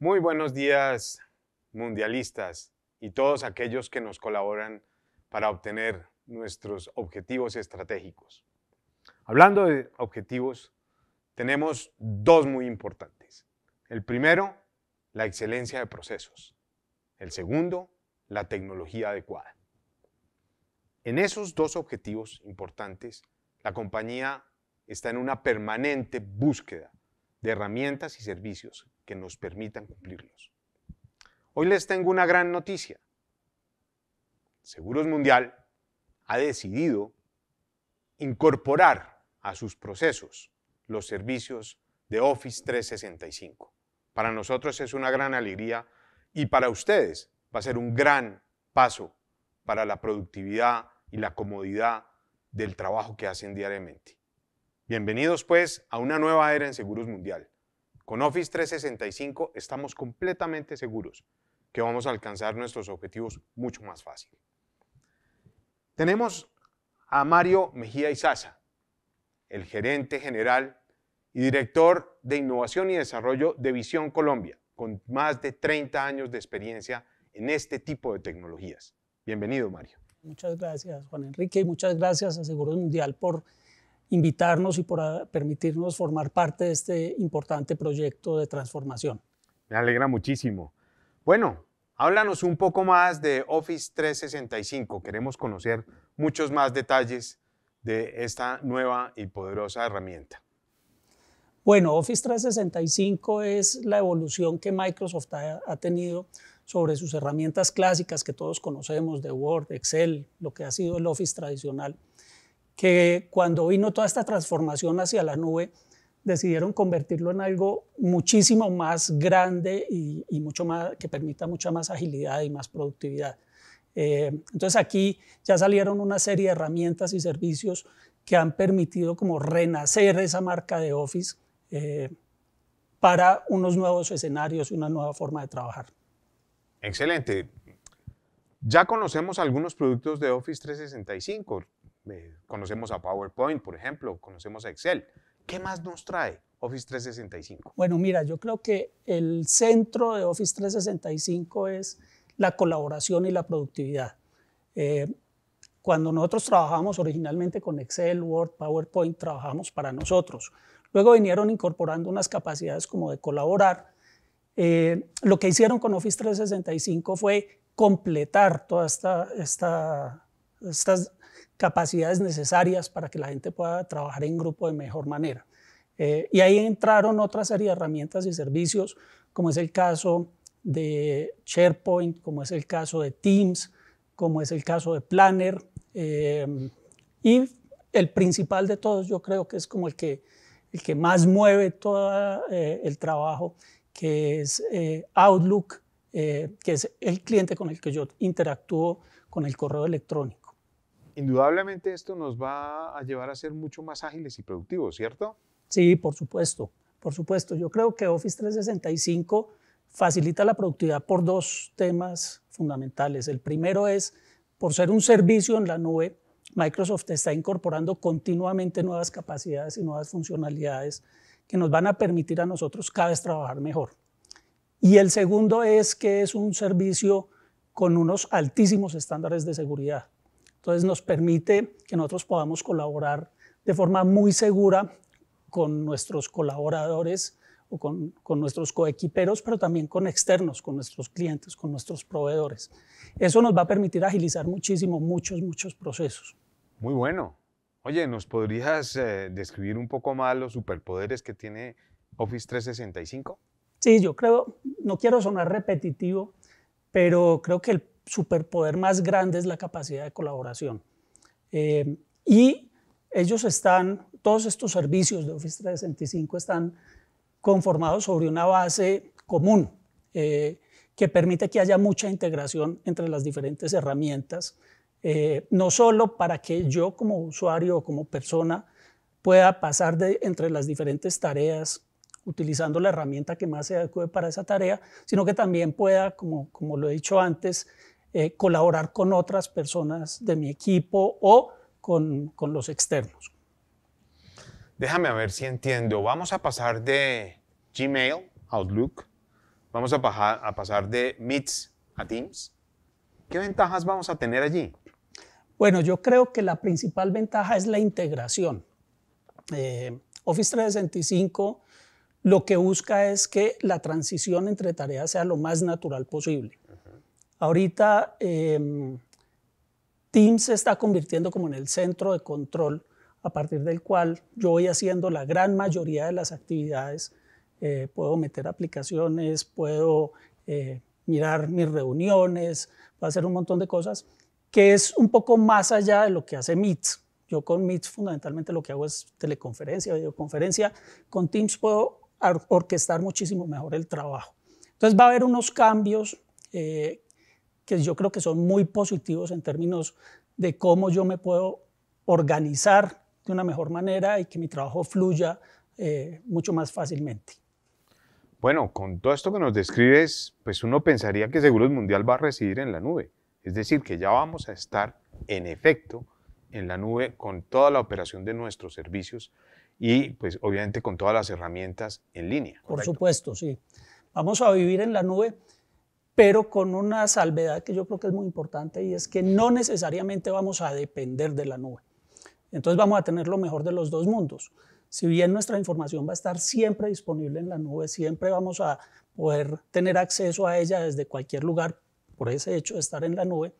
Muy buenos días, mundialistas y todos aquellos que nos colaboran para obtener nuestros objetivos estratégicos. Hablando de objetivos, tenemos dos muy importantes. El primero, la excelencia de procesos. El segundo, la tecnología adecuada. En esos dos objetivos importantes, la compañía está en una permanente búsqueda de herramientas y servicios que nos permitan cumplirlos. Hoy les tengo una gran noticia. Seguros Mundial ha decidido incorporar a sus procesos los servicios de Office 365. Para nosotros es una gran alegría y para ustedes va a ser un gran paso para la productividad y la comodidad del trabajo que hacen diariamente. Bienvenidos pues a una nueva era en Seguros Mundial. Con Office 365 estamos completamente seguros que vamos a alcanzar nuestros objetivos mucho más fácil. Tenemos a Mario Mejía Izaza, el gerente general y director de Innovación y Desarrollo de Visión Colombia, con más de 30 años de experiencia en este tipo de tecnologías. Bienvenido, Mario. Muchas gracias, Juan Enrique, y muchas gracias a Seguros Mundial por invitarnos y por ah, permitirnos formar parte de este importante proyecto de transformación. Me alegra muchísimo. Bueno, háblanos un poco más de Office 365. Queremos conocer muchos más detalles de esta nueva y poderosa herramienta. Bueno, Office 365 es la evolución que Microsoft ha, ha, tenido sobre sus herramientas clásicas que todos conocemos de Word, Excel, lo que ha sido el Office tradicional que cuando vino toda esta transformación hacia la nube, decidieron convertirlo en algo muchísimo más grande y, mucho más, que permita mucha más agilidad y más productividad. Eh, entonces aquí ya salieron una serie de herramientas y servicios que han permitido como renacer esa marca de Office eh, para unos nuevos escenarios y una nueva forma de trabajar. Excelente. Ya conocemos algunos productos de Office 365 conocemos a PowerPoint, por ejemplo, conocemos a Excel. ¿Qué más nos trae Office 365? Bueno, mira, yo creo que el centro de Office 365 es la colaboración y la productividad. Eh, cuando nosotros trabajamos originalmente con Excel, Word, PowerPoint, trabajamos para nosotros. Luego vinieron incorporando unas capacidades como de colaborar. Eh, lo que hicieron con Office 365 fue completar todas esta, esta, estas capacidades necesarias para que la gente pueda trabajar en grupo de mejor manera. Eh, y ahí entraron otra serie de herramientas y servicios, como es el caso de SharePoint, como es el caso de Teams, como es el caso de Planner. Eh, y el principal de todos, yo creo que es como el que, el que más mueve todo eh, el trabajo, que es Outlook, que es el cliente con el que yo interactúo con el correo electrónico indudablemente esto nos va a llevar a ser mucho más ágiles y productivos, ¿cierto? Sí, por supuesto, por supuesto. Yo creo que Office 365 facilita la productividad por dos temas fundamentales. El primero es, por ser un servicio en la nube, Microsoft está incorporando continuamente nuevas capacidades y nuevas funcionalidades que nos van a permitir a nosotros cada vez trabajar mejor. Y el segundo es que es un servicio con unos altísimos estándares de seguridad. Entonces nos permite que nosotros podamos colaborar de forma muy segura con nuestros colaboradores o con, con nuestros coequiperos, pero también con externos, con nuestros clientes, con nuestros proveedores. Eso nos va a permitir agilizar muchísimo, muchos, muchos procesos. Muy bueno. Oye, ¿nos podrías eh, describir un poco más los superpoderes que tiene Office 365? Sí, yo creo, no quiero sonar repetitivo, pero creo que el superpoder más grande es la capacidad de colaboración. Eh, y ellos están, todos estos servicios de Office 365 están conformados sobre una base común eh, que permite que haya mucha integración entre las diferentes herramientas, eh, no solo para que yo como usuario o como persona pueda pasar de, entre las diferentes tareas utilizando la herramienta que más se adecue para esa tarea, sino que también pueda, como, como lo he dicho antes, eh, colaborar con otras personas de mi equipo o con, los externos. Déjame a ver si entiendo. Vamos a pasar de Gmail, Outlook, vamos a, a pasar de Meets a Teams. ¿Qué ventajas vamos a tener allí? Bueno, yo creo que la principal ventaja es la integración. Eh, Office 365 lo que busca es que la transición entre tareas sea lo más natural posible. Ahorita em, Teams se está convirtiendo como en el centro de control a partir del cual yo voy haciendo la gran mayoría de las actividades. Eh, puedo meter aplicaciones, puedo eh, mirar mis reuniones, puedo hacer un montón de cosas, que es un poco más allá de lo que hace Meets. Yo con Meets fundamentalmente lo que hago es teleconferencia, videoconferencia. Con Teams puedo orquestar muchísimo mejor el trabajo. Entonces va a haber unos cambios eh, que yo creo que son muy positivos en términos de cómo yo me puedo organizar de una mejor manera y que mi trabajo fluya eh, mucho más fácilmente. Bueno, con todo esto que nos describes, pues uno pensaría que Seguros Mundial va a residir en la nube. Es decir, que ya vamos a estar en efecto en la nube con toda la operación de nuestros servicios y pues obviamente con todas las herramientas en línea. Por supuesto, sí. Vamos a vivir en la nube pero con una salvedad que yo creo que es muy importante y es que no necesariamente vamos a depender de la nube. Entonces vamos a tener lo mejor de los dos mundos. Si bien nuestra información va a estar siempre disponible en la nube, siempre vamos a poder tener acceso a ella desde cualquier lugar por ese hecho de estar en la nube,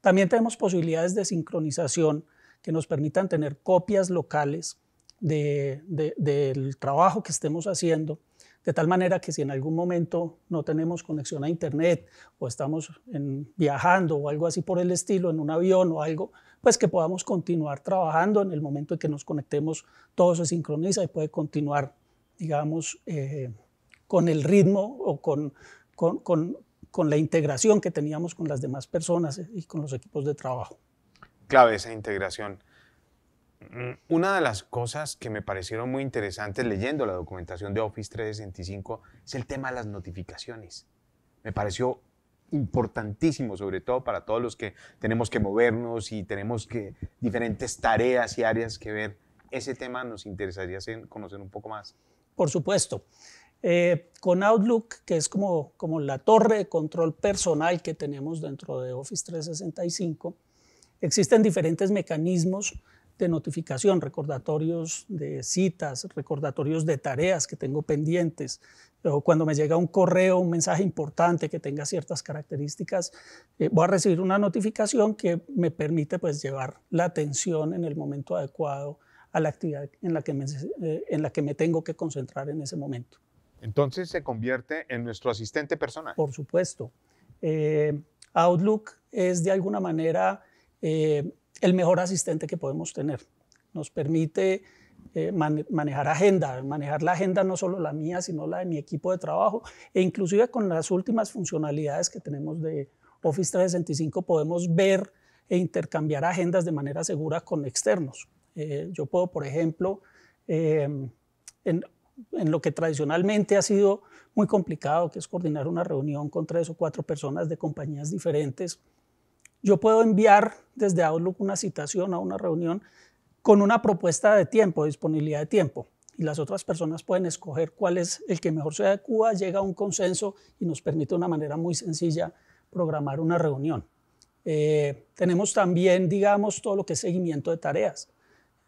también tenemos posibilidades de sincronización que nos permitan tener copias locales del trabajo que estemos haciendo de tal manera que si en algún momento no tenemos conexión a Internet o estamos viajando o algo así por el estilo, en un avión o algo, pues que podamos continuar trabajando en el momento en que nos conectemos, todo se sincroniza y puede continuar, digamos, eh, con el ritmo o con, con, con la integración que teníamos con las demás personas y con los equipos de trabajo. Clave esa integración. Una de las cosas que me parecieron muy interesantes leyendo la documentación de Office 365 es el tema de las notificaciones. Me pareció importantísimo, sobre todo para todos los que tenemos que movernos y tenemos que diferentes tareas y áreas que ver. Ese tema nos interesaría conocer un poco más. Por supuesto. Eh, con Outlook, que es como, como la torre de control personal que tenemos dentro de Office 365, existen diferentes mecanismos de notificación, recordatorios de citas, recordatorios de tareas que tengo pendientes, o cuando me llega un correo, un mensaje importante que tenga ciertas características, eh, voy a recibir una notificación que me permite pues llevar la atención en el momento adecuado a la actividad en la que me, eh, en la que me tengo que concentrar en ese momento. Entonces se convierte en nuestro asistente personal. Por supuesto. Eh, Outlook es de alguna manera el mejor asistente que podemos tener. Nos permite eh, manejar agenda, manejar la agenda no solo la mía, sino la de mi equipo de trabajo e inclusive con las últimas funcionalidades que tenemos de Office 365 podemos ver e intercambiar agendas de manera segura con externos. Eh, yo puedo, por ejemplo, em, en lo que tradicionalmente ha sido muy complicado, que es coordinar una reunión con tres o cuatro personas de compañías diferentes, yo puedo enviar desde Outlook una citación a una reunión con una propuesta de tiempo, disponibilidad de tiempo. Y las otras personas pueden escoger cuál es el que mejor se adecua, llega a un consenso y nos permite una manera muy sencilla programar una reunión. Eh, tenemos también, digamos, todo lo que es seguimiento de tareas.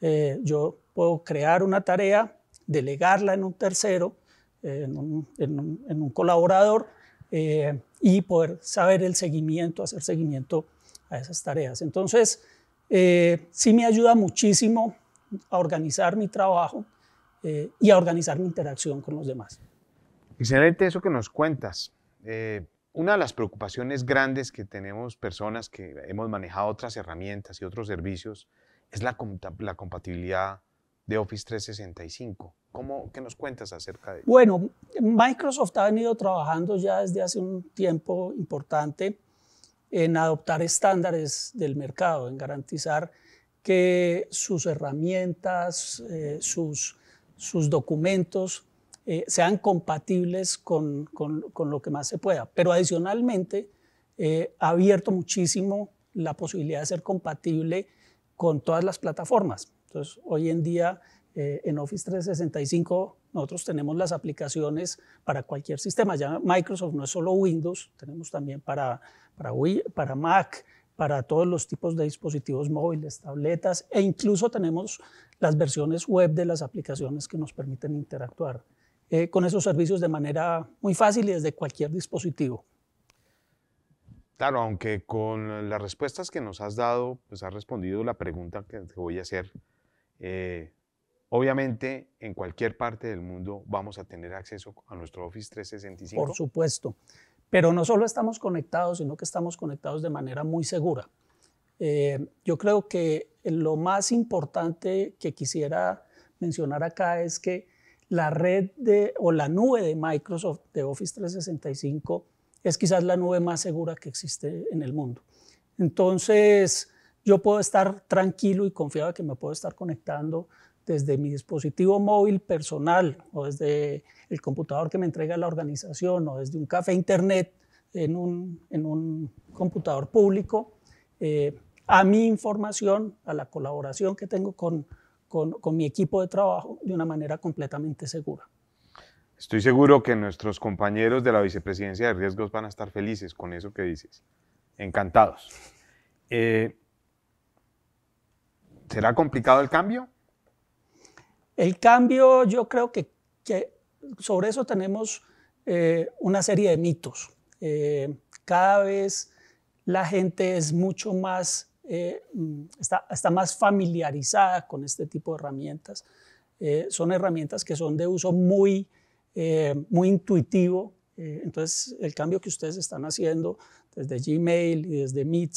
Eh, yo puedo crear una tarea, delegarla en un tercero, eh, en, un, en, un, colaborador y poder saber el seguimiento, hacer seguimiento a esas tareas. Entonces, eh, sí me ayuda muchísimo a organizar mi trabajo eh, y a organizar mi interacción con los demás. Excelente eso que nos cuentas. Eh, una de las preocupaciones grandes que tenemos personas que hemos manejado otras herramientas y otros servicios es la, la compatibilidad de Office 365. ¿Cómo, ¿Qué nos cuentas acerca de Bueno, Microsoft ha venido trabajando ya desde hace un tiempo importante en adoptar estándares del mercado, en garantizar que sus herramientas, eh, sus, sus documentos eh, sean compatibles con, lo que más se pueda. Pero adicionalmente, eh, ha abierto muchísimo la posibilidad de ser compatible con todas las plataformas. Entonces, hoy en día, en Office 365 nosotros tenemos las aplicaciones para cualquier sistema. Ya Microsoft no es solo Windows, tenemos también para, para, para Mac, para todos los tipos de dispositivos móviles, tabletas e incluso tenemos las versiones web de las aplicaciones que nos permiten interactuar eh, con esos servicios de manera muy fácil y desde cualquier dispositivo. Claro, aunque con las respuestas que nos has dado, pues has respondido la pregunta que te voy a hacer. Eh, Obviamente, en cualquier parte del mundo vamos a tener acceso a nuestro Office 365. Por supuesto. Pero no solo estamos conectados, sino que estamos conectados de manera muy segura. Eh, yo creo que lo más importante que quisiera mencionar acá es que la red de, o la nube de Microsoft de Office 365 es quizás la nube más segura que existe en el mundo. Entonces, yo puedo estar tranquilo y confiado de que me puedo estar conectando desde mi dispositivo móvil personal o desde el computador que me entrega la organización o desde un café internet en un, en un computador público, eh, a mi información, a la colaboración que tengo con, con, mi equipo de trabajo de una manera completamente segura. Estoy seguro que nuestros compañeros de la Vicepresidencia de Riesgos van a estar felices con eso que dices. Encantados. Eh, ¿Será complicado el cambio? El cambio, yo creo que, sobre eso tenemos eh, una serie de mitos. Eh, cada vez la gente es mucho más, eh, está, más familiarizada con este tipo de herramientas. son herramientas que son de uso muy, muy intuitivo. entonces, el cambio que ustedes están haciendo desde Gmail y desde Meet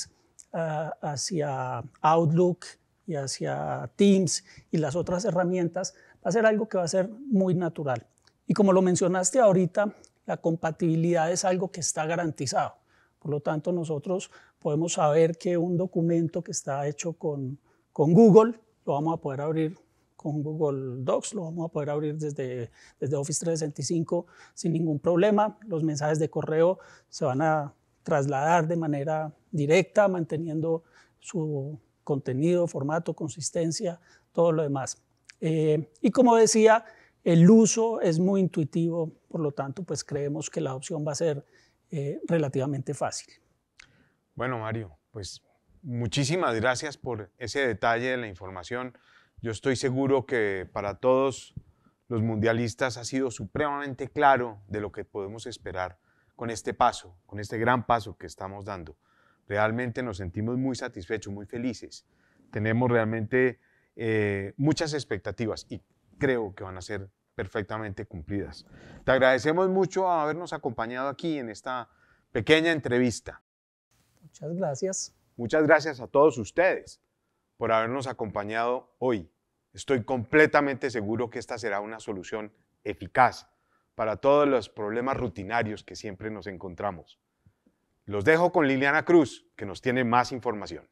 ah, hacia Outlook, y hacia Teams y las otras herramientas, va a ser algo que va a ser muy natural. Y como lo mencionaste ahorita, la compatibilidad es algo que está garantizado. Por lo tanto, nosotros podemos saber que un documento que está hecho con, con Google, lo vamos a poder abrir con Google Docs, lo vamos a poder abrir desde, desde Office 365 sin ningún problema. Los mensajes de correo se van a trasladar de manera directa, manteniendo su contenido, formato, consistencia, todo lo demás. Eh, y como decía, el uso es muy intuitivo, por lo tanto, pues creemos que la opción va a ser eh, relativamente fácil. Bueno, Mario, pues muchísimas gracias por ese detalle de la información. Yo estoy seguro que para todos los mundialistas ha sido supremamente claro de lo que podemos esperar con este paso, con este gran paso que estamos dando. Realmente nos sentimos muy satisfechos, muy felices. Tenemos realmente eh, muchas expectativas y creo que van a ser perfectamente cumplidas. Te agradecemos mucho habernos acompañado aquí en esta pequeña entrevista. Muchas gracias. Muchas gracias a todos ustedes por habernos acompañado hoy. Estoy completamente seguro que esta será una solución eficaz para todos los problemas rutinarios que siempre nos encontramos. Los dejo con Liliana Cruz, que nos tiene más información.